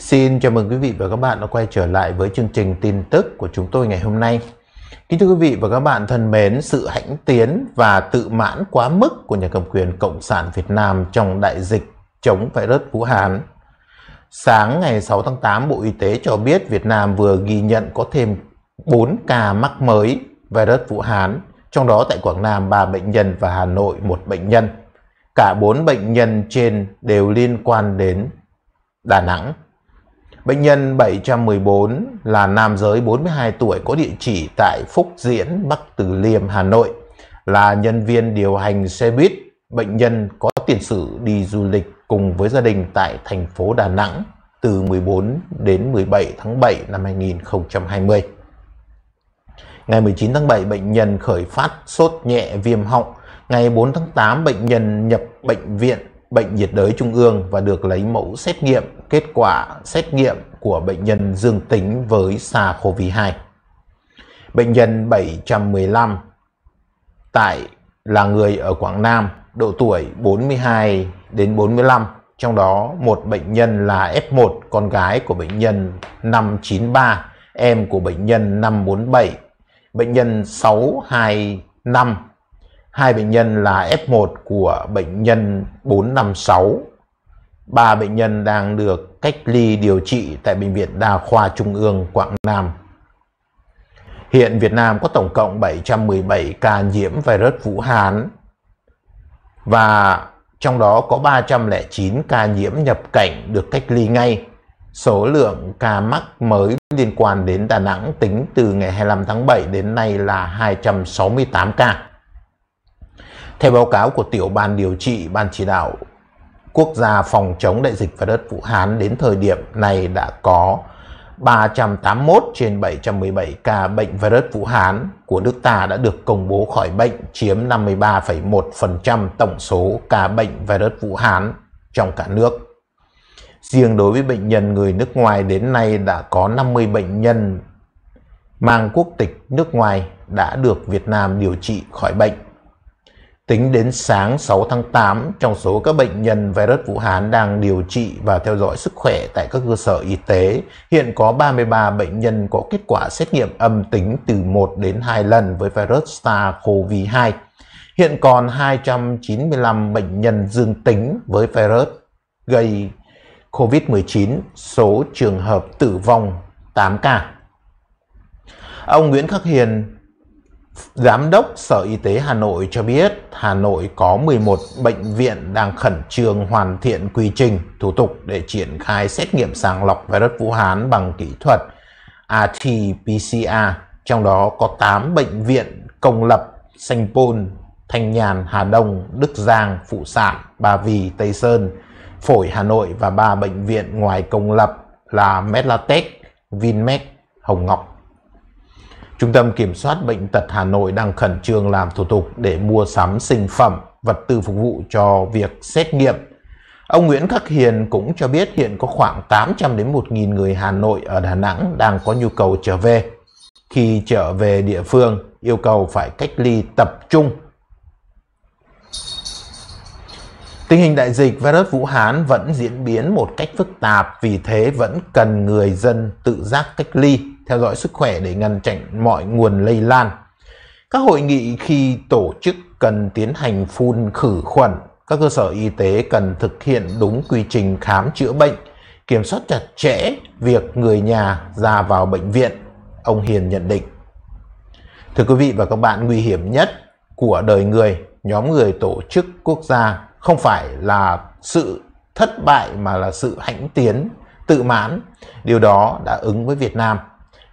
Xin chào mừng quý vị và các bạn đã quay trở lại với chương trình tin tức của chúng tôi ngày hôm nay. Kính thưa quý vị và các bạn thân mến, sự hãnh tiến và tự mãn quá mức của nhà cầm quyền Cộng sản Việt Nam trong đại dịch chống virus Vũ Hán. Sáng ngày 6 tháng 8, Bộ Y tế cho biết Việt Nam vừa ghi nhận có thêm 4 ca mắc mới virus Vũ Hán, trong đó tại Quảng Nam 3 bệnh nhân và Hà Nội 1 bệnh nhân. Cả 4 bệnh nhân trên đều liên quan đến Đà Nẵng. Bệnh nhân 714 là nam giới 42 tuổi có địa chỉ tại Phúc Diễn, Bắc Từ Liêm, Hà Nội, là nhân viên điều hành xe buýt. Bệnh nhân có tiền sử đi du lịch cùng với gia đình tại thành phố Đà Nẵng từ 14 đến 17 tháng 7 năm 2020. Ngày 19 tháng 7, bệnh nhân khởi phát sốt nhẹ viêm họng. Ngày 4 tháng 8, bệnh nhân nhập bệnh viện Bệnh nhiệt đới Trung ương và được lấy mẫu xét nghiệm kết quả xét nghiệm của bệnh nhân dương tính với SARS-CoV-2. Bệnh nhân 715 tại là người ở Quảng Nam, độ tuổi 42 đến 45, trong đó một bệnh nhân là F1, con gái của bệnh nhân 593, em của bệnh nhân 547, bệnh nhân 625 hai bệnh nhân là F1 của bệnh nhân 456. Ba bệnh nhân đang được cách ly điều trị tại Bệnh viện Đa khoa Trung ương Quảng Nam. Hiện Việt Nam có tổng cộng 717 ca nhiễm virus Vũ Hán và trong đó có 309 ca nhiễm nhập cảnh được cách ly ngay. Số lượng ca mắc mới liên quan đến Đà Nẵng tính từ ngày 25 tháng 7 đến nay là 268 ca. Theo báo cáo của Tiểu ban điều trị Ban chỉ đạo quốc gia phòng chống đại dịch và đất Vũ Hán đến thời điểm này đã có 381 trên 717 ca bệnh virus Vũ Hán của nước ta đã được công bố khỏi bệnh, chiếm 53,1% tổng số ca bệnh virus Vũ Hán trong cả nước. Riêng đối với bệnh nhân người nước ngoài đến nay đã có 50 bệnh nhân mang quốc tịch nước ngoài đã được Việt Nam điều trị khỏi bệnh. Tính đến sáng 6 tháng 8, trong số các bệnh nhân virus Vũ Hán đang điều trị và theo dõi sức khỏe tại các cơ sở y tế, hiện có 33 bệnh nhân có kết quả xét nghiệm âm tính từ 1 đến 2 lần với virus SARS-CoV-2. Hiện còn 295 bệnh nhân dương tính với virus gây COVID-19, số trường hợp tử vong 8 ca. Ông Nguyễn Khắc Hiền, Giám đốc Sở Y tế Hà Nội cho biết Hà Nội có 11 bệnh viện đang khẩn trương hoàn thiện quy trình, thủ tục để triển khai xét nghiệm sàng lọc virus Vũ Hán bằng kỹ thuật RT-PCR, trong đó có 8 bệnh viện công lập Sanh Pôn, Thanh Nhàn, Hà Đông, Đức Giang, Phụ Sản, Ba Vì, Tây Sơn, Phổi Hà Nội và 3 bệnh viện ngoài công lập là Medlatech, Vinmec, Hồng Ngọc Trung tâm Kiểm soát Bệnh tật Hà Nội đang khẩn trương làm thủ tục để mua sắm sinh phẩm, vật tư phục vụ cho việc xét nghiệm. Ông Nguyễn Khắc Hiền cũng cho biết hiện có khoảng 800 đến 1.000 người Hà Nội ở Đà Nẵng đang có nhu cầu trở về. Khi trở về địa phương, yêu cầu phải cách ly tập trung. Tình hình đại dịch virus Vũ Hán vẫn diễn biến một cách phức tạp, vì thế vẫn cần người dân tự giác cách ly theo dõi sức khỏe để ngăn chặn mọi nguồn lây lan. Các hội nghị khi tổ chức cần tiến hành phun khử khuẩn, các cơ sở y tế cần thực hiện đúng quy trình khám chữa bệnh, kiểm soát chặt chẽ việc người nhà ra vào bệnh viện, ông Hiền nhận định. Thưa quý vị và các bạn, nguy hiểm nhất của đời người, nhóm người tổ chức quốc gia không phải là sự thất bại mà là sự hãnh tiến, tự mãn. Điều đó đã ứng với Việt Nam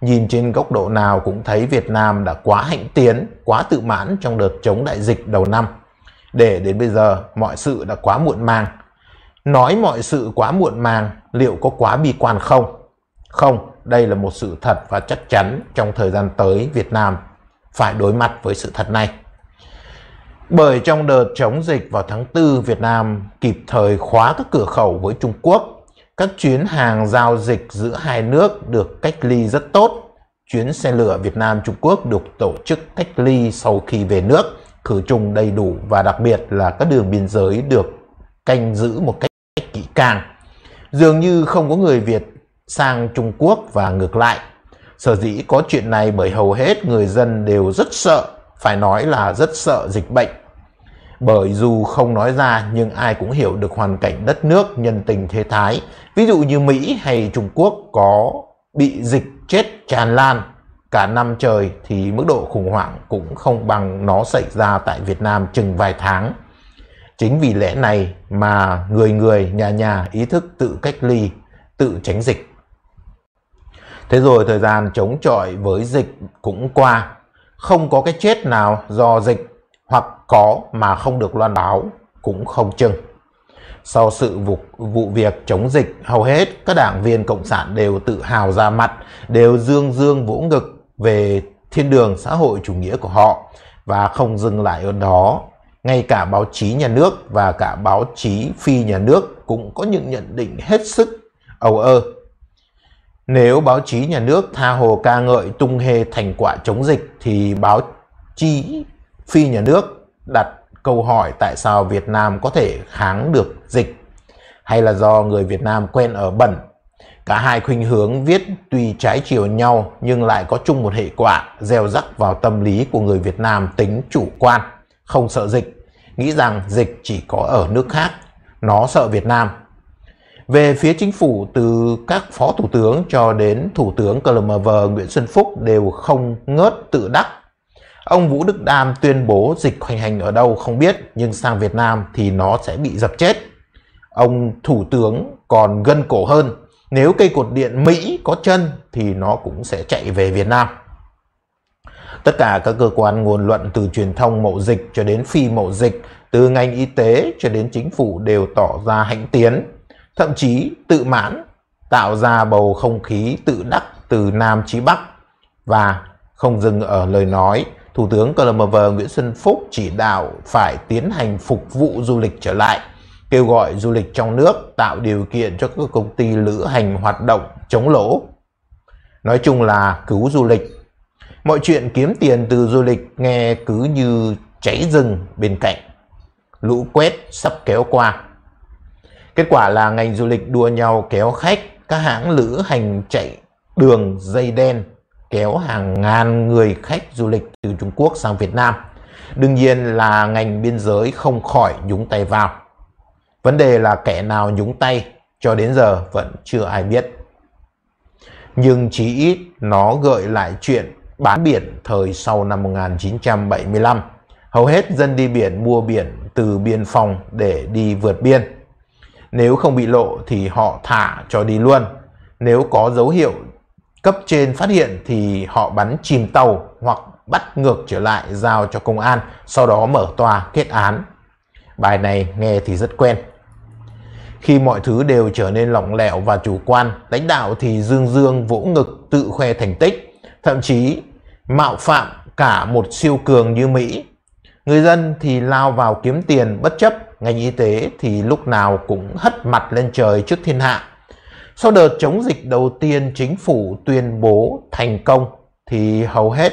nhìn trên góc độ nào cũng thấy Việt Nam đã quá hạnh tiến, quá tự mãn trong đợt chống đại dịch đầu năm. Để đến bây giờ, mọi sự đã quá muộn màng. Nói mọi sự quá muộn màng, liệu có quá bi quan không? Không, đây là một sự thật và chắc chắn trong thời gian tới Việt Nam phải đối mặt với sự thật này. Bởi trong đợt chống dịch vào tháng 4, Việt Nam kịp thời khóa các cửa khẩu với Trung Quốc các chuyến hàng giao dịch giữa hai nước được cách ly rất tốt. Chuyến xe lửa Việt Nam-Trung Quốc được tổ chức cách ly sau khi về nước, khử trùng đầy đủ và đặc biệt là các đường biên giới được canh giữ một cách kỹ càng. Dường như không có người Việt sang Trung Quốc và ngược lại. Sở dĩ có chuyện này bởi hầu hết người dân đều rất sợ, phải nói là rất sợ dịch bệnh bởi dù không nói ra nhưng ai cũng hiểu được hoàn cảnh đất nước, nhân tình thế thái. Ví dụ như Mỹ hay Trung Quốc có bị dịch chết tràn lan cả năm trời thì mức độ khủng hoảng cũng không bằng nó xảy ra tại Việt Nam chừng vài tháng. Chính vì lẽ này mà người người, nhà nhà ý thức tự cách ly, tự tránh dịch. Thế rồi thời gian chống chọi với dịch cũng qua, không có cái chết nào do dịch hoặc có mà không được loan báo cũng không chừng. Sau sự vụ, vụ việc chống dịch, hầu hết các đảng viên Cộng sản đều tự hào ra mặt, đều dương dương vỗ ngực về thiên đường xã hội chủ nghĩa của họ và không dừng lại ở đó. Ngay cả báo chí nhà nước và cả báo chí phi nhà nước cũng có những nhận định hết sức ầu ơ. Nếu báo chí nhà nước tha hồ ca ngợi tung hê thành quả chống dịch thì báo chí phi nhà nước đặt câu hỏi tại sao Việt Nam có thể kháng được dịch hay là do người Việt Nam quen ở bẩn. Cả hai khuynh hướng viết tuy trái chiều nhau nhưng lại có chung một hệ quả gieo rắc vào tâm lý của người Việt Nam tính chủ quan, không sợ dịch, nghĩ rằng dịch chỉ có ở nước khác, nó sợ Việt Nam. Về phía chính phủ từ các phó thủ tướng cho đến thủ tướng CLMV Nguyễn Xuân Phúc đều không ngớt tự đắc Ông Vũ Đức Đam tuyên bố dịch hoành hành ở đâu không biết nhưng sang Việt Nam thì nó sẽ bị dập chết. Ông Thủ tướng còn gân cổ hơn. Nếu cây cột điện Mỹ có chân thì nó cũng sẽ chạy về Việt Nam. Tất cả các cơ quan nguồn luận từ truyền thông mậu dịch cho đến phi mậu dịch, từ ngành y tế cho đến chính phủ đều tỏ ra hạnh tiến, thậm chí tự mãn, tạo ra bầu không khí tự đắc từ Nam chí Bắc và không dừng ở lời nói Thủ tướng CLMV Nguyễn Xuân Phúc chỉ đạo phải tiến hành phục vụ du lịch trở lại, kêu gọi du lịch trong nước tạo điều kiện cho các công ty lữ hành hoạt động chống lỗ. Nói chung là cứu du lịch. Mọi chuyện kiếm tiền từ du lịch nghe cứ như cháy rừng bên cạnh. Lũ quét sắp kéo qua. Kết quả là ngành du lịch đua nhau kéo khách, các hãng lữ hành chạy đường dây đen kéo hàng ngàn người khách du lịch từ Trung Quốc sang Việt Nam. Đương nhiên là ngành biên giới không khỏi nhúng tay vào. Vấn đề là kẻ nào nhúng tay cho đến giờ vẫn chưa ai biết. Nhưng chỉ ít nó gợi lại chuyện bán biển thời sau năm 1975. Hầu hết dân đi biển mua biển từ biên phòng để đi vượt biên. Nếu không bị lộ thì họ thả cho đi luôn. Nếu có dấu hiệu cấp trên phát hiện thì họ bắn chìm tàu hoặc bắt ngược trở lại giao cho công an, sau đó mở tòa kết án. Bài này nghe thì rất quen. Khi mọi thứ đều trở nên lỏng lẻo và chủ quan, lãnh đạo thì dương dương vỗ ngực tự khoe thành tích, thậm chí mạo phạm cả một siêu cường như Mỹ. Người dân thì lao vào kiếm tiền bất chấp, ngành y tế thì lúc nào cũng hất mặt lên trời trước thiên hạ. Sau đợt chống dịch đầu tiên chính phủ tuyên bố thành công thì hầu hết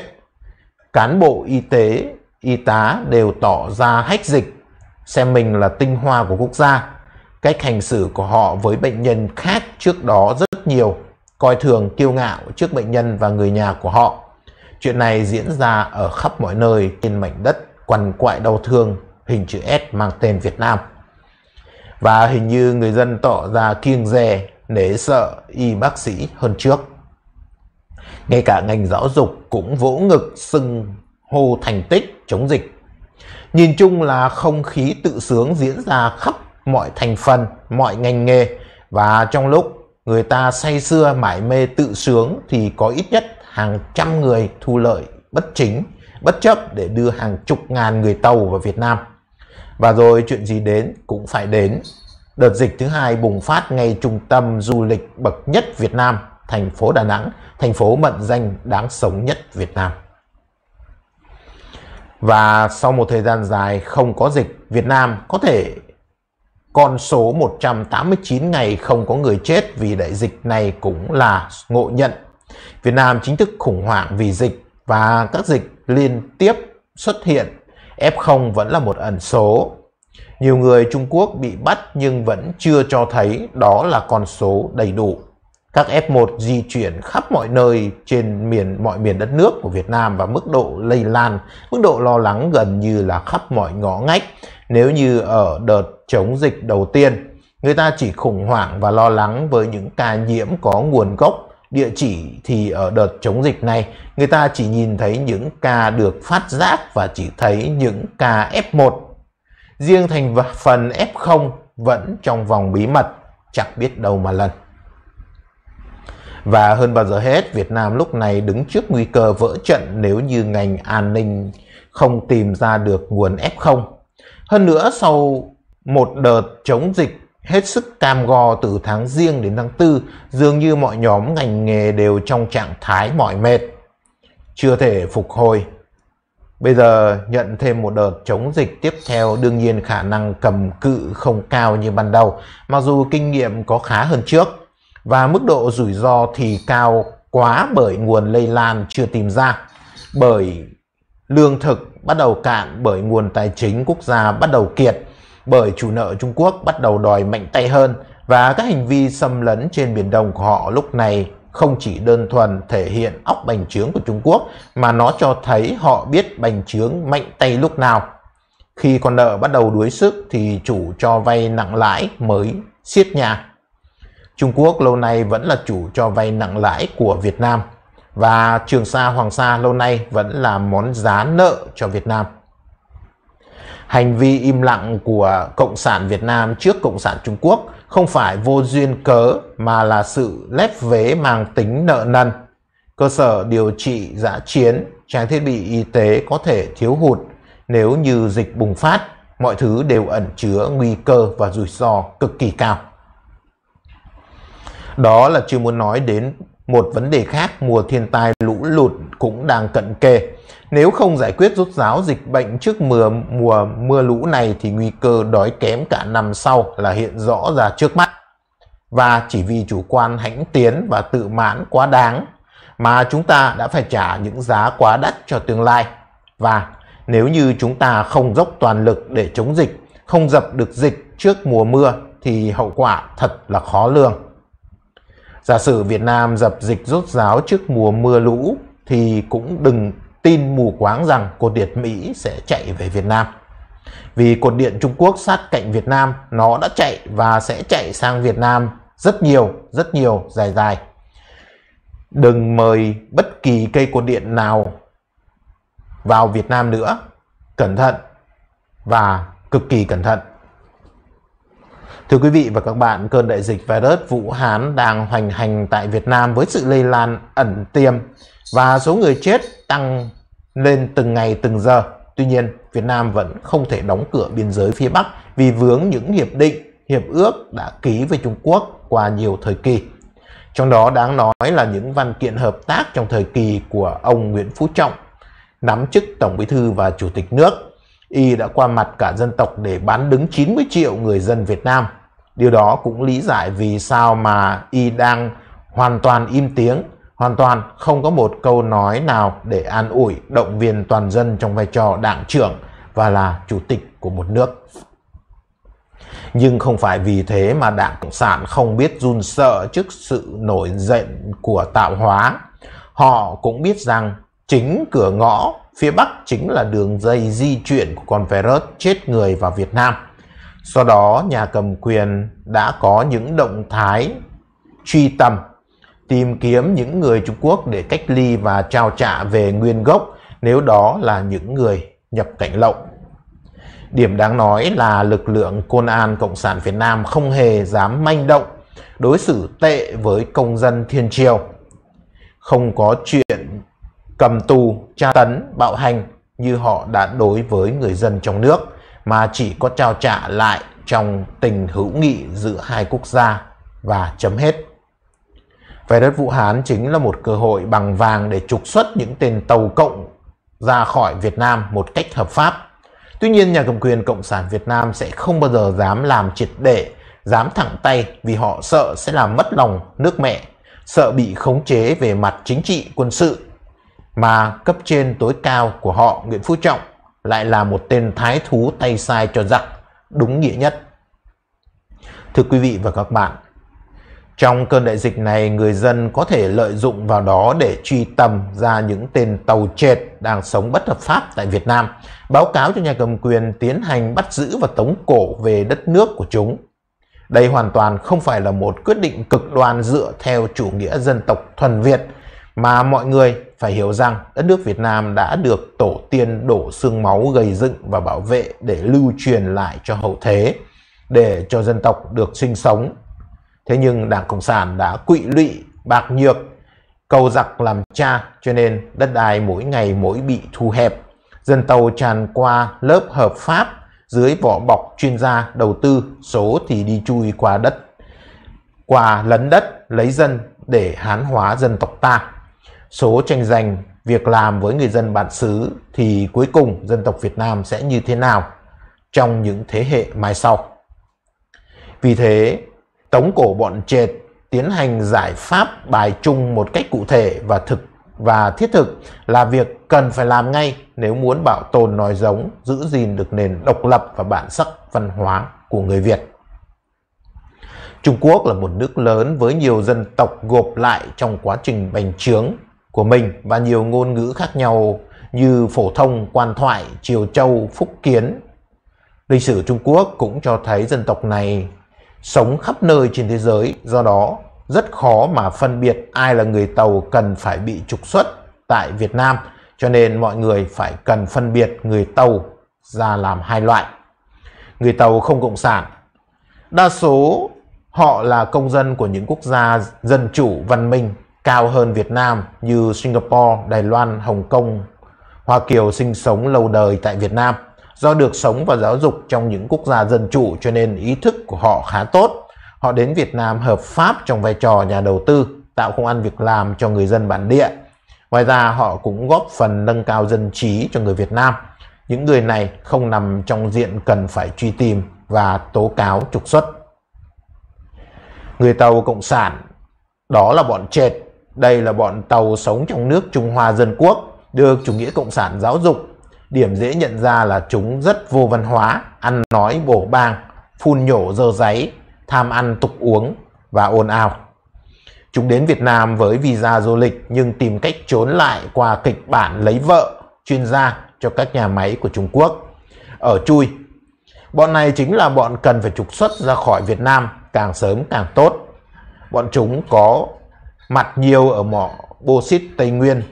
cán bộ y tế, y tá đều tỏ ra hách dịch, xem mình là tinh hoa của quốc gia. Cách hành xử của họ với bệnh nhân khác trước đó rất nhiều, coi thường kiêu ngạo trước bệnh nhân và người nhà của họ. Chuyện này diễn ra ở khắp mọi nơi trên mảnh đất quằn quại đau thương hình chữ S mang tên Việt Nam. Và hình như người dân tỏ ra kiêng dè nể sợ y bác sĩ hơn trước. Ngay cả ngành giáo dục cũng vỗ ngực sưng hô thành tích chống dịch. Nhìn chung là không khí tự sướng diễn ra khắp mọi thành phần, mọi ngành nghề và trong lúc người ta say sưa mải mê tự sướng thì có ít nhất hàng trăm người thu lợi bất chính, bất chấp để đưa hàng chục ngàn người tàu vào Việt Nam. Và rồi chuyện gì đến cũng phải đến Đợt dịch thứ hai bùng phát ngay trung tâm du lịch bậc nhất Việt Nam, thành phố Đà Nẵng, thành phố mận danh đáng sống nhất Việt Nam. Và sau một thời gian dài không có dịch, Việt Nam có thể con số 189 ngày không có người chết vì đại dịch này cũng là ngộ nhận. Việt Nam chính thức khủng hoảng vì dịch và các dịch liên tiếp xuất hiện. F0 vẫn là một ẩn số nhiều người Trung Quốc bị bắt nhưng vẫn chưa cho thấy đó là con số đầy đủ. Các F1 di chuyển khắp mọi nơi trên miền mọi miền đất nước của Việt Nam và mức độ lây lan, mức độ lo lắng gần như là khắp mọi ngõ ngách. Nếu như ở đợt chống dịch đầu tiên, người ta chỉ khủng hoảng và lo lắng với những ca nhiễm có nguồn gốc địa chỉ thì ở đợt chống dịch này người ta chỉ nhìn thấy những ca được phát giác và chỉ thấy những ca F1 riêng thành phần F0 vẫn trong vòng bí mật, chẳng biết đâu mà lần. Và hơn bao giờ hết, Việt Nam lúc này đứng trước nguy cơ vỡ trận nếu như ngành an ninh không tìm ra được nguồn F0. Hơn nữa, sau một đợt chống dịch hết sức cam go từ tháng riêng đến tháng tư, dường như mọi nhóm ngành nghề đều trong trạng thái mỏi mệt, chưa thể phục hồi Bây giờ nhận thêm một đợt chống dịch tiếp theo đương nhiên khả năng cầm cự không cao như ban đầu, mặc dù kinh nghiệm có khá hơn trước và mức độ rủi ro thì cao quá bởi nguồn lây lan chưa tìm ra, bởi lương thực bắt đầu cạn, bởi nguồn tài chính quốc gia bắt đầu kiệt, bởi chủ nợ Trung Quốc bắt đầu đòi mạnh tay hơn và các hành vi xâm lấn trên Biển Đông của họ lúc này không chỉ đơn thuần thể hiện óc bành trướng của Trung Quốc mà nó cho thấy họ biết bành trướng mạnh tay lúc nào. Khi con nợ bắt đầu đuối sức thì chủ cho vay nặng lãi mới siết nhà. Trung Quốc lâu nay vẫn là chủ cho vay nặng lãi của Việt Nam và Trường Sa Hoàng Sa lâu nay vẫn là món giá nợ cho Việt Nam. Hành vi im lặng của Cộng sản Việt Nam trước Cộng sản Trung Quốc không phải vô duyên cớ mà là sự lép vế mang tính nợ nần. Cơ sở điều trị giã chiến, trang thiết bị y tế có thể thiếu hụt nếu như dịch bùng phát, mọi thứ đều ẩn chứa nguy cơ và rủi ro cực kỳ cao. Đó là chưa muốn nói đến một vấn đề khác mùa thiên tai lũ lụt cũng đang cận kề. Nếu không giải quyết rốt ráo dịch bệnh trước mùa, mùa mưa lũ này thì nguy cơ đói kém cả năm sau là hiện rõ ra trước mắt. Và chỉ vì chủ quan hãnh tiến và tự mãn quá đáng mà chúng ta đã phải trả những giá quá đắt cho tương lai. Và nếu như chúng ta không dốc toàn lực để chống dịch, không dập được dịch trước mùa mưa thì hậu quả thật là khó lường. Giả sử Việt Nam dập dịch rốt ráo trước mùa mưa lũ thì cũng đừng tin mù quáng rằng cột điện Mỹ sẽ chạy về Việt Nam. Vì cột điện Trung Quốc sát cạnh Việt Nam, nó đã chạy và sẽ chạy sang Việt Nam rất nhiều, rất nhiều, dài dài. Đừng mời bất kỳ cây cột điện nào vào Việt Nam nữa. Cẩn thận và cực kỳ cẩn thận. Thưa quý vị và các bạn, cơn đại dịch virus Vũ Hán đang hoành hành tại Việt Nam với sự lây lan ẩn tiềm và số người chết tăng lên từng ngày từng giờ. Tuy nhiên, Việt Nam vẫn không thể đóng cửa biên giới phía Bắc vì vướng những hiệp định, hiệp ước đã ký với Trung Quốc qua nhiều thời kỳ. Trong đó đáng nói là những văn kiện hợp tác trong thời kỳ của ông Nguyễn Phú Trọng, nắm chức Tổng Bí Thư và Chủ tịch nước. Y đã qua mặt cả dân tộc để bán đứng 90 triệu người dân Việt Nam. Điều đó cũng lý giải vì sao mà Y đang hoàn toàn im tiếng hoàn toàn không có một câu nói nào để an ủi động viên toàn dân trong vai trò đảng trưởng và là chủ tịch của một nước. Nhưng không phải vì thế mà Đảng Cộng sản không biết run sợ trước sự nổi dậy của tạo hóa. Họ cũng biết rằng chính cửa ngõ phía Bắc chính là đường dây di chuyển của con Ferret chết người vào Việt Nam. Do đó nhà cầm quyền đã có những động thái truy tầm tìm kiếm những người Trung Quốc để cách ly và trao trả về nguyên gốc nếu đó là những người nhập cảnh lậu. Điểm đáng nói là lực lượng Côn An Cộng sản Việt Nam không hề dám manh động, đối xử tệ với công dân Thiên Triều. Không có chuyện cầm tù, tra tấn, bạo hành như họ đã đối với người dân trong nước, mà chỉ có trao trả lại trong tình hữu nghị giữa hai quốc gia và chấm hết. Về đất Vũ Hán chính là một cơ hội bằng vàng để trục xuất những tên tàu cộng ra khỏi Việt Nam một cách hợp pháp. Tuy nhiên nhà cầm quyền Cộng sản Việt Nam sẽ không bao giờ dám làm triệt để, dám thẳng tay vì họ sợ sẽ làm mất lòng nước mẹ, sợ bị khống chế về mặt chính trị quân sự. Mà cấp trên tối cao của họ Nguyễn Phú Trọng lại là một tên thái thú tay sai cho giặc, đúng nghĩa nhất. Thưa quý vị và các bạn, trong cơn đại dịch này, người dân có thể lợi dụng vào đó để truy tầm ra những tên tàu trệt đang sống bất hợp pháp tại Việt Nam, báo cáo cho nhà cầm quyền tiến hành bắt giữ và tống cổ về đất nước của chúng. Đây hoàn toàn không phải là một quyết định cực đoan dựa theo chủ nghĩa dân tộc thuần Việt, mà mọi người phải hiểu rằng đất nước Việt Nam đã được tổ tiên đổ xương máu gây dựng và bảo vệ để lưu truyền lại cho hậu thế, để cho dân tộc được sinh sống Thế nhưng Đảng Cộng sản đã quỵ lụy, bạc nhược, cầu giặc làm cha cho nên đất đai mỗi ngày mỗi bị thu hẹp. Dân tàu tràn qua lớp hợp pháp dưới vỏ bọc chuyên gia đầu tư, số thì đi chui qua đất, qua lấn đất lấy dân để hán hóa dân tộc ta. Số tranh giành việc làm với người dân bản xứ thì cuối cùng dân tộc Việt Nam sẽ như thế nào trong những thế hệ mai sau. Vì thế, tống cổ bọn trệt tiến hành giải pháp bài chung một cách cụ thể và thực và thiết thực là việc cần phải làm ngay nếu muốn bảo tồn nói giống, giữ gìn được nền độc lập và bản sắc văn hóa của người Việt. Trung Quốc là một nước lớn với nhiều dân tộc gộp lại trong quá trình bành trướng của mình và nhiều ngôn ngữ khác nhau như phổ thông, quan thoại, triều châu, phúc kiến. Lịch sử Trung Quốc cũng cho thấy dân tộc này sống khắp nơi trên thế giới, do đó rất khó mà phân biệt ai là người Tàu cần phải bị trục xuất tại Việt Nam, cho nên mọi người phải cần phân biệt người Tàu ra làm hai loại. Người Tàu không cộng sản, đa số họ là công dân của những quốc gia dân chủ văn minh cao hơn Việt Nam như Singapore, Đài Loan, Hồng Kông, Hoa Kiều sinh sống lâu đời tại Việt Nam. Do được sống và giáo dục trong những quốc gia dân chủ cho nên ý thức của họ khá tốt. Họ đến Việt Nam hợp pháp trong vai trò nhà đầu tư, tạo công ăn việc làm cho người dân bản địa. Ngoài ra họ cũng góp phần nâng cao dân trí cho người Việt Nam. Những người này không nằm trong diện cần phải truy tìm và tố cáo trục xuất. Người tàu Cộng sản, đó là bọn trệt. Đây là bọn tàu sống trong nước Trung Hoa Dân Quốc, được chủ nghĩa Cộng sản giáo dục Điểm dễ nhận ra là chúng rất vô văn hóa, ăn nói bổ bang, phun nhổ dơ giấy, tham ăn tục uống và ồn ào. Chúng đến Việt Nam với visa du lịch nhưng tìm cách trốn lại qua kịch bản lấy vợ, chuyên gia cho các nhà máy của Trung Quốc. Ở chui, bọn này chính là bọn cần phải trục xuất ra khỏi Việt Nam càng sớm càng tốt. Bọn chúng có mặt nhiều ở mỏ Bô Xít Tây Nguyên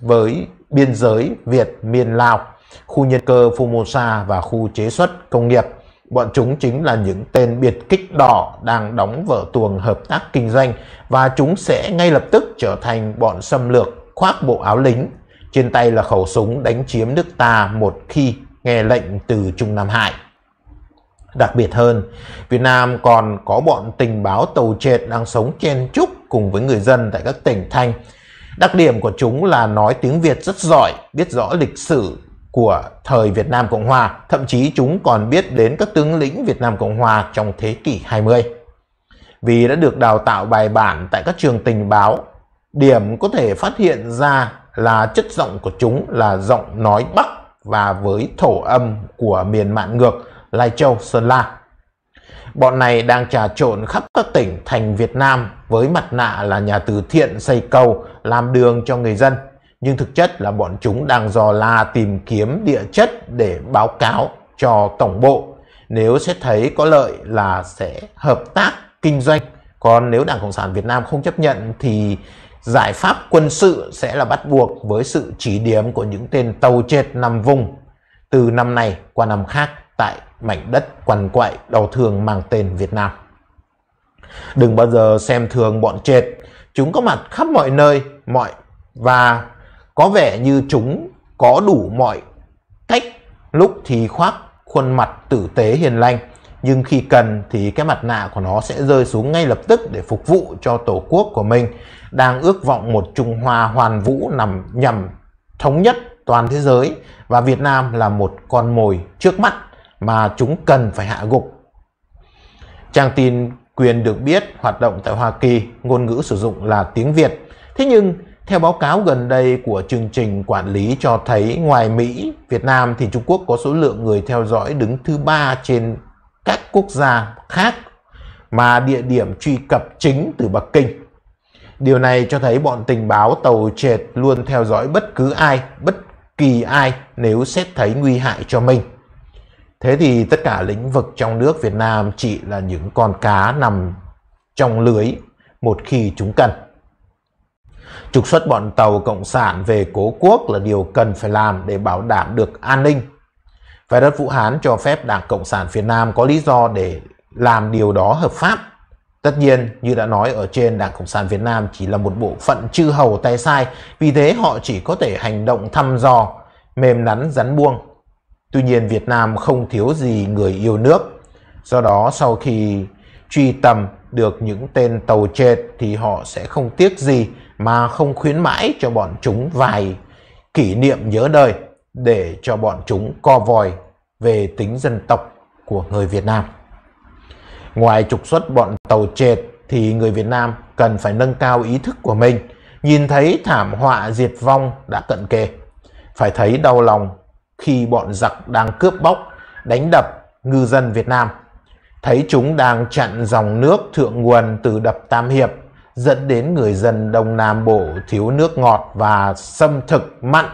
với biên giới Việt Miền Lào khu nhân cơ Formosa và khu chế xuất công nghiệp. Bọn chúng chính là những tên biệt kích đỏ đang đóng vở tuồng hợp tác kinh doanh và chúng sẽ ngay lập tức trở thành bọn xâm lược khoác bộ áo lính, trên tay là khẩu súng đánh chiếm nước ta một khi nghe lệnh từ Trung Nam Hải. Đặc biệt hơn, Việt Nam còn có bọn tình báo tàu trệt đang sống chen chúc cùng với người dân tại các tỉnh thành. Đặc điểm của chúng là nói tiếng Việt rất giỏi, biết rõ lịch sử, của thời Việt Nam Cộng Hòa, thậm chí chúng còn biết đến các tướng lĩnh Việt Nam Cộng Hòa trong thế kỷ 20. Vì đã được đào tạo bài bản tại các trường tình báo, điểm có thể phát hiện ra là chất giọng của chúng là giọng nói Bắc và với thổ âm của miền mạn ngược Lai Châu, Sơn La. Bọn này đang trà trộn khắp các tỉnh thành Việt Nam với mặt nạ là nhà từ thiện xây cầu, làm đường cho người dân – nhưng thực chất là bọn chúng đang dò la tìm kiếm địa chất để báo cáo cho tổng bộ. Nếu xét thấy có lợi là sẽ hợp tác kinh doanh, còn nếu Đảng Cộng sản Việt Nam không chấp nhận thì giải pháp quân sự sẽ là bắt buộc với sự chỉ điểm của những tên tàu chết nằm vùng từ năm này qua năm khác tại mảnh đất quằn quại đau thương mang tên Việt Nam. Đừng bao giờ xem thường bọn trệt, chúng có mặt khắp mọi nơi, mọi và có vẻ như chúng có đủ mọi cách, lúc thì khoác khuôn mặt tử tế hiền lành, nhưng khi cần thì cái mặt nạ của nó sẽ rơi xuống ngay lập tức để phục vụ cho tổ quốc của mình đang ước vọng một Trung Hoa hoàn vũ nằm nhằm thống nhất toàn thế giới và Việt Nam là một con mồi trước mắt mà chúng cần phải hạ gục. Trang tin quyền được biết hoạt động tại Hoa Kỳ, ngôn ngữ sử dụng là tiếng Việt. Thế nhưng theo báo cáo gần đây của chương trình quản lý cho thấy ngoài Mỹ, Việt Nam thì Trung Quốc có số lượng người theo dõi đứng thứ ba trên các quốc gia khác mà địa điểm truy cập chính từ Bắc Kinh. Điều này cho thấy bọn tình báo tàu trệt luôn theo dõi bất cứ ai, bất kỳ ai nếu xét thấy nguy hại cho mình. Thế thì tất cả lĩnh vực trong nước Việt Nam chỉ là những con cá nằm trong lưới một khi chúng cần. Trục xuất bọn tàu Cộng sản về cố quốc là điều cần phải làm để bảo đảm được an ninh. Phái đất Vũ Hán cho phép Đảng Cộng sản Việt Nam có lý do để làm điều đó hợp pháp. Tất nhiên, như đã nói ở trên, Đảng Cộng sản Việt Nam chỉ là một bộ phận chư hầu tay sai, vì thế họ chỉ có thể hành động thăm dò, mềm nắn rắn buông. Tuy nhiên, Việt Nam không thiếu gì người yêu nước. Do đó, sau khi truy tầm được những tên tàu trệt thì họ sẽ không tiếc gì mà không khuyến mãi cho bọn chúng vài kỷ niệm nhớ đời để cho bọn chúng co vòi về tính dân tộc của người Việt Nam. Ngoài trục xuất bọn tàu trệt thì người Việt Nam cần phải nâng cao ý thức của mình, nhìn thấy thảm họa diệt vong đã cận kề. Phải thấy đau lòng khi bọn giặc đang cướp bóc, đánh đập ngư dân Việt Nam. Thấy chúng đang chặn dòng nước thượng nguồn từ đập Tam Hiệp dẫn đến người dân Đông Nam Bộ thiếu nước ngọt và xâm thực mặn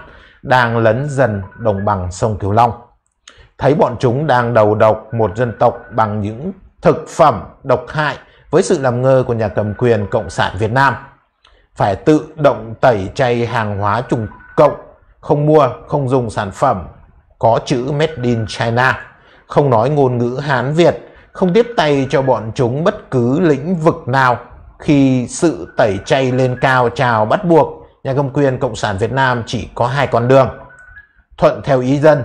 đang lấn dần đồng bằng sông Cửu Long. Thấy bọn chúng đang đầu độc một dân tộc bằng những thực phẩm độc hại với sự làm ngơ của nhà cầm quyền Cộng sản Việt Nam. Phải tự động tẩy chay hàng hóa trùng cộng, không mua, không dùng sản phẩm có chữ Made in China, không nói ngôn ngữ Hán Việt, không tiếp tay cho bọn chúng bất cứ lĩnh vực nào khi sự tẩy chay lên cao trào bắt buộc, nhà cầm quyền Cộng sản Việt Nam chỉ có hai con đường. Thuận theo ý dân,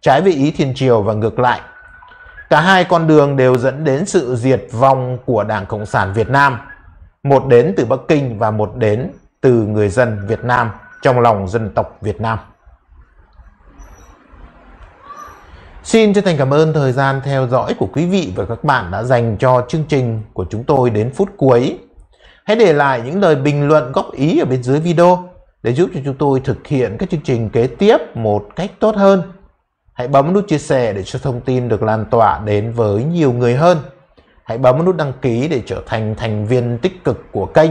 trái với ý thiên triều và ngược lại. Cả hai con đường đều dẫn đến sự diệt vong của Đảng Cộng sản Việt Nam. Một đến từ Bắc Kinh và một đến từ người dân Việt Nam trong lòng dân tộc Việt Nam. Xin chân thành cảm ơn thời gian theo dõi của quý vị và các bạn đã dành cho chương trình của chúng tôi đến phút cuối. Hãy để lại những lời bình luận góp ý ở bên dưới video để giúp cho chúng tôi thực hiện các chương trình kế tiếp một cách tốt hơn. Hãy bấm nút chia sẻ để cho thông tin được lan tỏa đến với nhiều người hơn. Hãy bấm nút đăng ký để trở thành thành viên tích cực của kênh